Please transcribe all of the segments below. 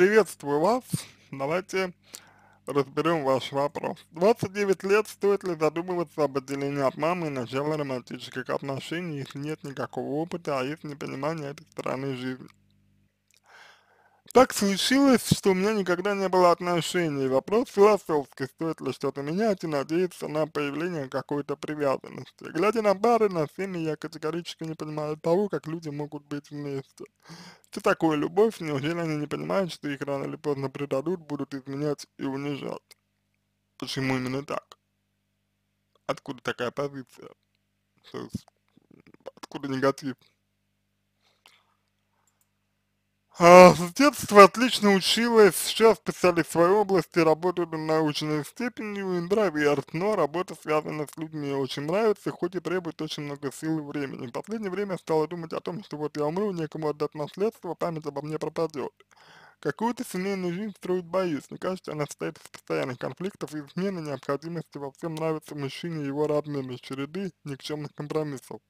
Приветствую вас. Давайте разберем ваш вопрос. 29 лет, стоит ли задумываться об отделении от мамы и начала романтических отношений, если нет никакого опыта, а есть непонимание этой стороны жизни? Так случилось, что у меня никогда не было отношений. Вопрос философский, стоит ли что-то менять и надеяться на появление какой-то привязанности. Глядя на бары, на сцены, я категорически не понимаю того, как люди могут быть вместе. Что такое любовь? Неужели они не понимают, что их рано или поздно предадут, будут изменять и унижать? Почему именно так? Откуда такая позиция? Откуда негатив? А, с детства отлично училась, сейчас специалист в своей области, работаю на научной степенью, им нравится, но работа связана с людьми, очень нравится, хоть и требует очень много сил и времени. В последнее время стала думать о том, что вот я умру, некому отдать наследство, память обо мне пропадет. Какую-то семейную жизнь строить боюсь, мне кажется, она состоит из постоянных конфликтов и измены необходимости во всем нравится мужчине его родными, череды никчемных компромиссов.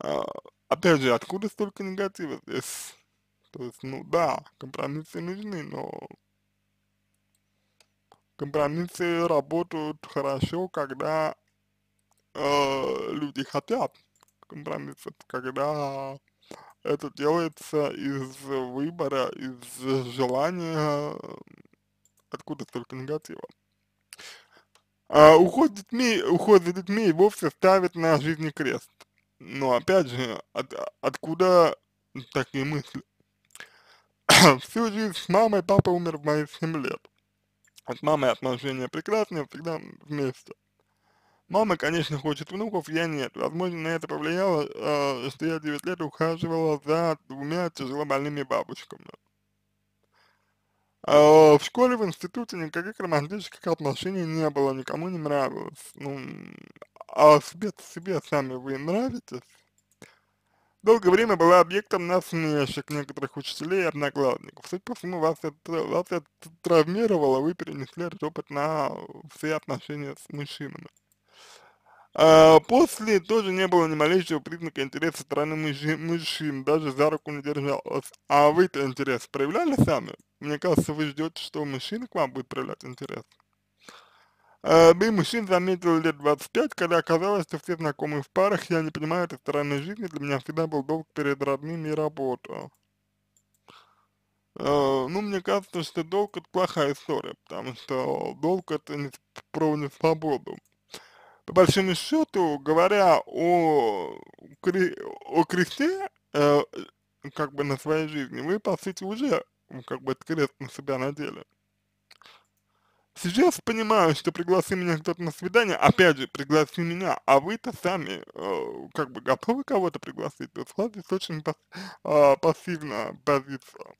А, опять же, откуда столько негатива здесь? То есть, ну да, компромиссы нужны, но компромиссы работают хорошо, когда э, люди хотят компромиссов, когда это делается из выбора, из желания, откуда столько негатива. А уход с детьми, уход за детьми вовсе ставит на жизни крест. Но опять же, от, откуда такие мысли? всю жизнь с мамой, папа умер в мои 7 лет. От мамы отношения прекрасные, всегда вместе. Мама, конечно, хочет внуков, я нет. Возможно, на это повлияло, э, что я 9 лет ухаживала за двумя тяжелобольными бабушками. Э, в школе, в институте никаких романтических отношений не было, никому не нравилось. Ну, а себе, себе сами вы нравитесь? долгое время была объектом насмешек некоторых учителей и одноклассников. Суть по всему, вас это, вас это травмировало, вы перенесли опыт на все отношения с мужчинами. А после тоже не было ни малейшего признака интереса со стороны мужчин, даже за руку не держалась. А вы-то интерес проявляли сами? Мне кажется, вы ждете, что мужчина к вам будет проявлять интерес. Был а, ну мужчин заметил лет 25, когда оказалось, что все знакомые в парах, я не понимаю этой стороны жизни, для меня всегда был долг перед родными и работа. Uh, ну, мне кажется, что долг это плохая история, потому что долг это не про несвободу. По большому счету, говоря о, о кресте, э, как бы на своей жизни, вы, по сути, уже как бы крест на себя надели. Сейчас понимаю, что пригласи меня кто-то на свидание, опять же, пригласи меня, а вы-то сами, э, как бы, готовы кого-то пригласить? То есть здесь очень пас, э, пассивная позиция.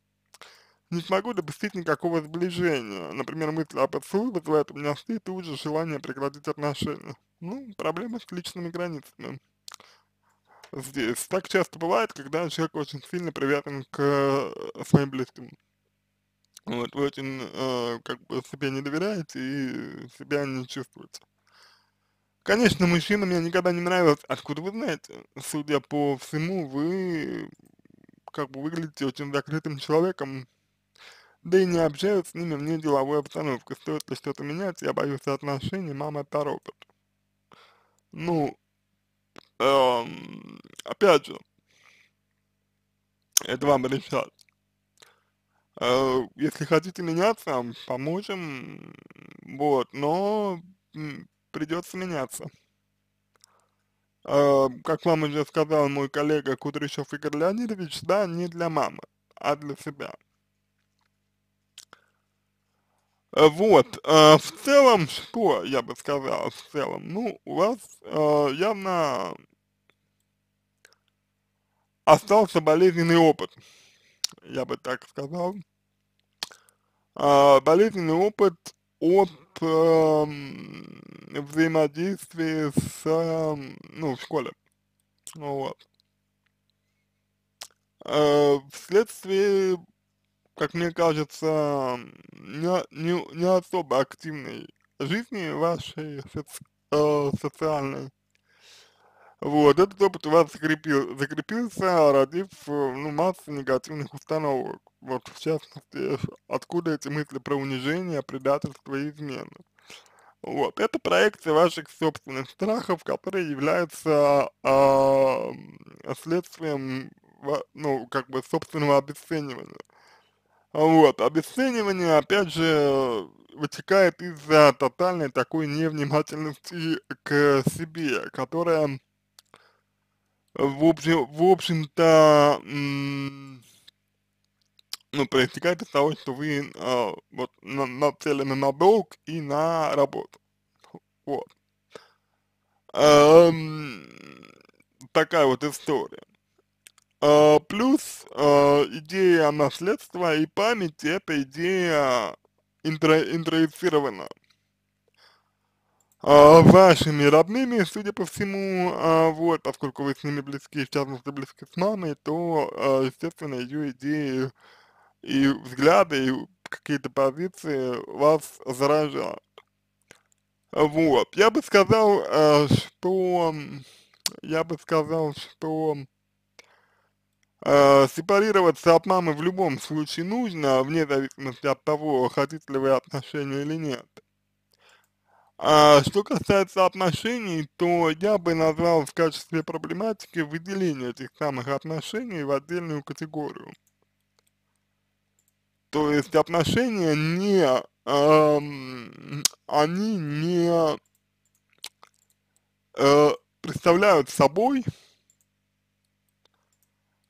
Не смогу допустить никакого сближения. Например, мысли о поцелуе вызывают у меня стыд и уже желание прекратить отношения. Ну, проблема с личными границами здесь. Так часто бывает, когда человек очень сильно привязан к э, своим близким. Вот, вы очень, э, как бы, себе не доверяете и себя не чувствуете. Конечно, мужчина мне никогда не нравился. Откуда вы знаете? Судя по всему, вы как бы выглядите очень закрытым человеком, да и не общаюсь с ними вне деловой обстановки. Стоит ли что-то менять, я боюсь отношений, мама торопит. Ну, эм, опять же, это вам решать. Э, если хотите меняться, поможем, вот, но придется меняться. Э, как вам уже сказал мой коллега Кудряшов Игорь Леонидович, да, не для мамы, а для себя. Э, вот, в целом, что я бы сказал, в целом, ну, у вас явно остался болезненный опыт, я бы так сказал э, болезненный опыт от э, взаимодействия с, э, ну, в школе. Ну вот. Э, вследствие, как мне кажется, не, не, не особо активной жизни вашей соци, э, социальной, вот, этот опыт у вас закрепил, закрепился, родив, э, ну, массу негативных установок. Вот, в частности, откуда эти мысли про унижение, предательство и измену. Вот, это проекция ваших собственных страхов, которые являются э, следствием, ну, как бы, собственного обесценивания. Вот, обесценивание, опять же, вытекает из-за тотальной такой невнимательности к себе, которая в общем, в общем-то, ну, проистекает из того, что вы э, вот на, нацелены на долг и на работу. Вот. Эм, такая вот история. Э, плюс э, идея наследства и памяти, эта идея интро, интроицирована а, вашими родными, судя по всему, а, вот, поскольку вы с ними близки, сейчас частности близки с мамой, то, а, естественно, ее идеи и взгляды, и какие-то позиции вас заражают. Вот, я бы сказал, что, я бы сказал, что сепарироваться от мамы в любом случае нужно, вне зависимости от того, хотите ли вы отношения или нет. А что касается отношений, то я бы назвал в качестве проблематики выделение этих самых отношений в отдельную категорию. То есть отношения не, эм, они не э, представляют собой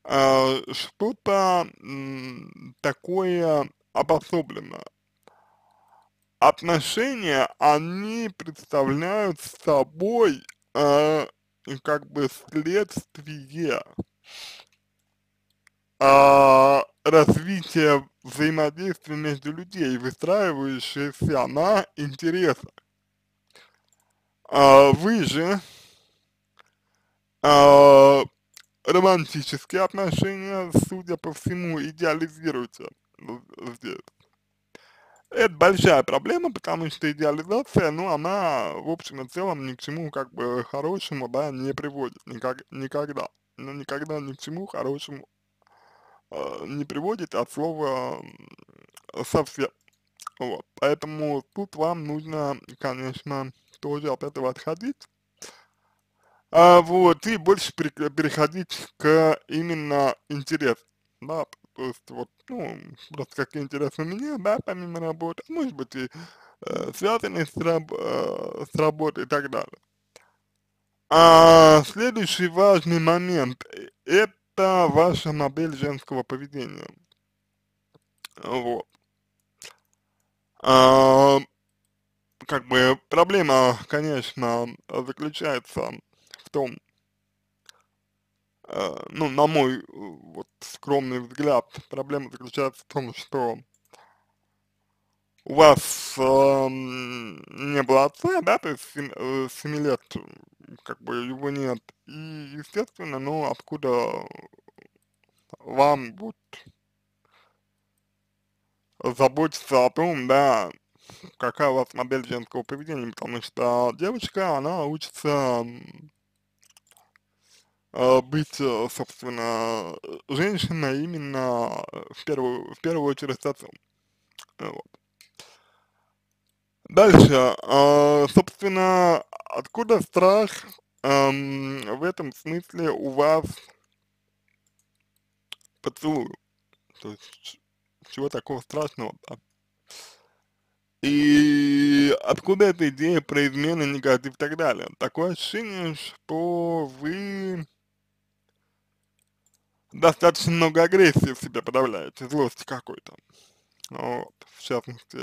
э, что-то э, такое обособленное отношения, они представляют собой э, как бы следствие э, развития взаимодействия между людей, выстраивающееся на интересах. Э, вы же э, романтические отношения, судя по всему, идеализируете э, здесь. Это большая проблема, потому что идеализация, ну, она, в общем и целом, ни к чему, как бы, хорошему, да, не приводит никак, никогда. Но ну, никогда ни к чему хорошему э, не приводит от слова совсем. Вот. Поэтому тут вам нужно, конечно, тоже от этого отходить. А, вот, и больше переходить к именно интерес, да, то есть вот просто как интересно мне, да, помимо работы, а может быть и э, связанные с, раб э, с работой и так далее. А следующий важный момент – это ваша модель женского поведения. Вот. А, как бы проблема, конечно, заключается в том, э, ну, на мой э, вот, скромный взгляд. Проблема заключается в том, что у вас э, не было отца, да, то есть 7, 7 э, лет как бы его нет. И, естественно, ну, откуда вам будет заботиться о том, да, какая у вас модель женского поведения, потому что девочка, она учится а, быть, э, собственно, женщина именно э, в первую, в первую очередь отцом. Вот. Дальше, а, собственно, откуда страх эм, в этом смысле у вас поцелую? То есть, чего такого страшного -то? И откуда эта идея про измены, негатив и так далее? Такое ощущение, что вы достаточно много агрессии в себе подавляет, злости какой-то. Ну вот, в частности,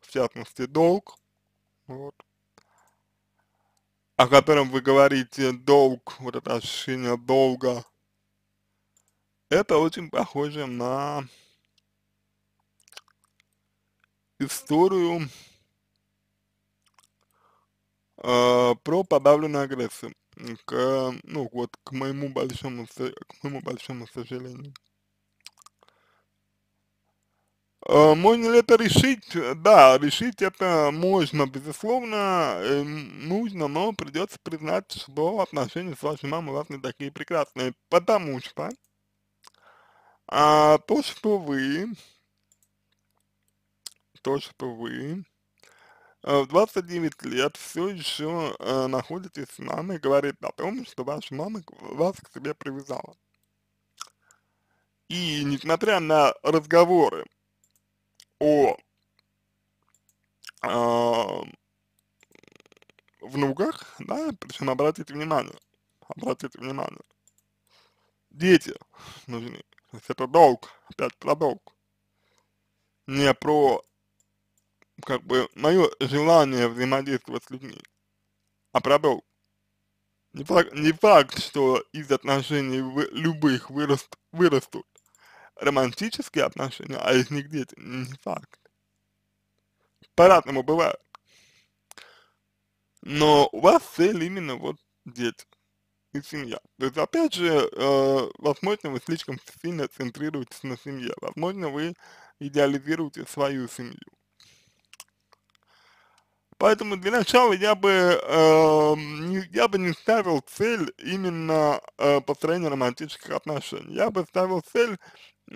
в частности, долг, вот, о котором вы говорите, долг, вот это ощущение долга, это очень похоже на историю э, про подавленную агрессию к, ну вот, к моему большому, к моему большому сожалению. А, можно ли это решить? Да, решить это можно, безусловно, э, нужно, но придется признать, что отношения с вашей мамой у вас не такие прекрасные, потому что а, то, что вы, то, что вы э, в 29 лет все еще э, находитесь с мамой, говорит о том, что ваша мама вас к себе привязала. И несмотря на разговоры о э, а, внуках, да, причем обратите внимание, обратите внимание, дети нужны, то есть это долг, опять про долг, не про как бы мое желание взаимодействовать с людьми оправдал. А не факт, не факт, что из отношений вы, любых выраст, вырастут романтические отношения, а из них дети. Не факт. По-разному бывает. Но у вас цель именно вот дети и семья. То есть, опять же, э, возможно, вы слишком сильно центрируетесь на семье. Возможно, вы идеализируете свою семью. Поэтому для начала я бы, э, я бы не ставил цель именно э, построения романтических отношений. Я бы ставил цель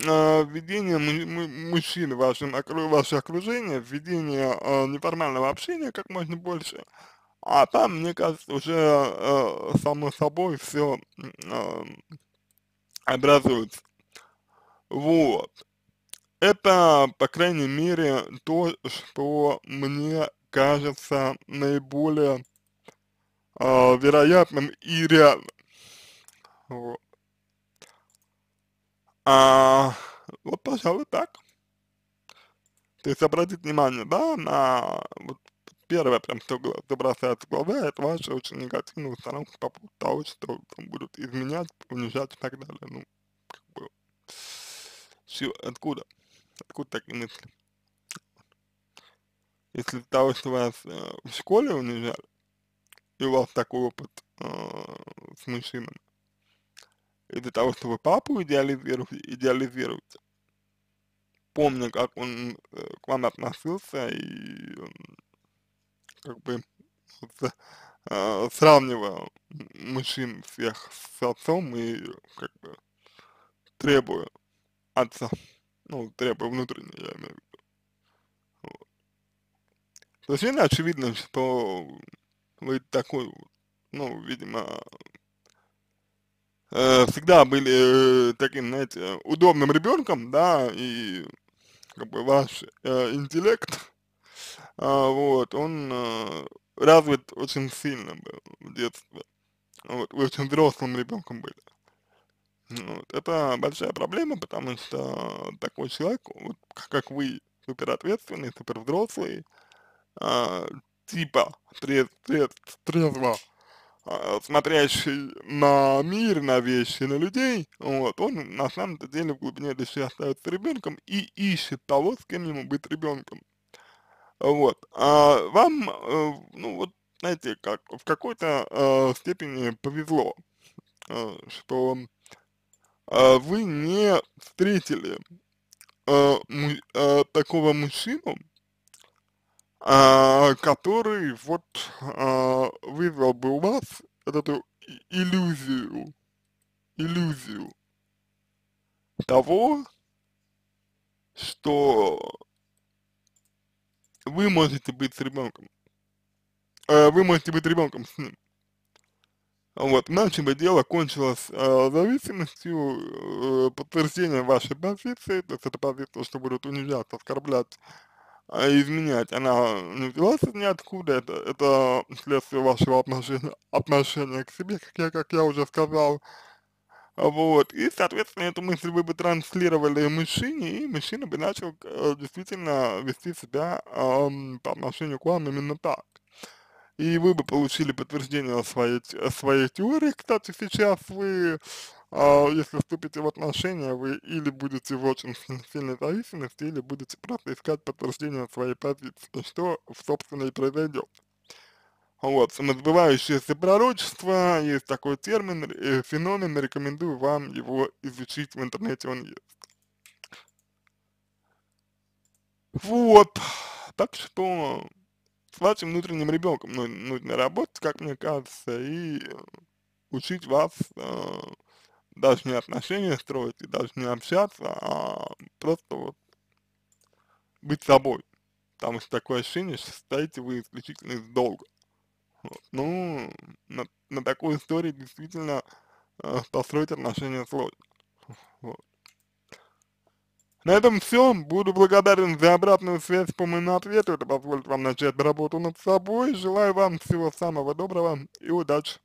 э, введение мужчин в вашем, ваше окружение, введения э, неформального общения как можно больше, а там, мне кажется, уже э, само собой все э, образуется. Вот. Это, по крайней мере, то, что мне кажется наиболее э, вероятным и реальным. Вот. А, вот, пожалуй, так. То есть обратить внимание, да, на вот, первое, прям, что, что бросается в глаза, это ваша очень негативная установки по поводу того, что там, будут изменять, унижать и так далее. Ну, как бы, все, откуда? Откуда такие мысли? если для того, что вас э, в школе унижали, и у вас такой опыт э, с мужчинами, из для того, что вы папу идеализируете, идеализируете, помня, как он э, к вам относился и э, как бы с, э, сравнивая мужчин всех с отцом и как бы требуя отца, ну, требуя внутренне, я имею в виду то есть это очевидно, что вы такой, ну, видимо, э, всегда были э, таким, знаете, удобным ребенком, да, и как бы ваш э, интеллект, э, вот, он э, развит очень сильно был в детстве. Вот, вы очень взрослым ребенком были. Ну, вот, это большая проблема, потому что такой человек, вот, как вы, суперответственный, супервзрослый, э, типа трез, трез, трезво а, смотрящий на мир, на вещи, на людей, вот, он на самом-то деле в глубине души остается ребенком и ищет того, с кем ему быть ребенком. Вот. А вам, э, ну вот, знаете, как в какой-то э, степени повезло, э, что э, вы не встретили э, му э, такого мужчину, а, который вот а, вызвал бы у вас эту иллюзию, иллюзию того, что вы можете быть с ребенком. А, вы можете быть ребенком с ним. Вот, иначе бы дело кончилось э, зависимостью, э, подтверждением вашей позиции, то есть это позиция, что будут унижать, оскорблять а, изменять, она э, не взялась ниоткуда, это, это следствие вашего отношения, отношения к себе, как я, как я уже сказал, вот, и, соответственно, эту мысль вы бы транслировали мужчине, и мужчина бы начал э, действительно вести себя э, по отношению к вам именно так. И вы бы получили подтверждение своей, э, своей теории, кстати, сейчас вы а, если вступите в отношения, вы или будете в очень сильной зависимости, или будете просто искать подтверждение своей позиции, что, в и произойдет. Вот, самосбывающееся пророчество, есть такой термин, э, феномен, рекомендую вам его изучить в интернете, он есть. Вот, так что с вашим внутренним ребенком ну, нужно работать, как мне кажется, и э, учить вас э, даже не отношения строить и даже не общаться, а просто вот быть собой. Потому что такое ощущение, что состоите вы исключительно из долга. Вот. Ну, на, на такой истории действительно э, построить отношения сложно. Вот. На этом все. Буду благодарен за обратную связь по моему ответу. Это позволит вам начать работу над собой. Желаю вам всего самого доброго и удачи.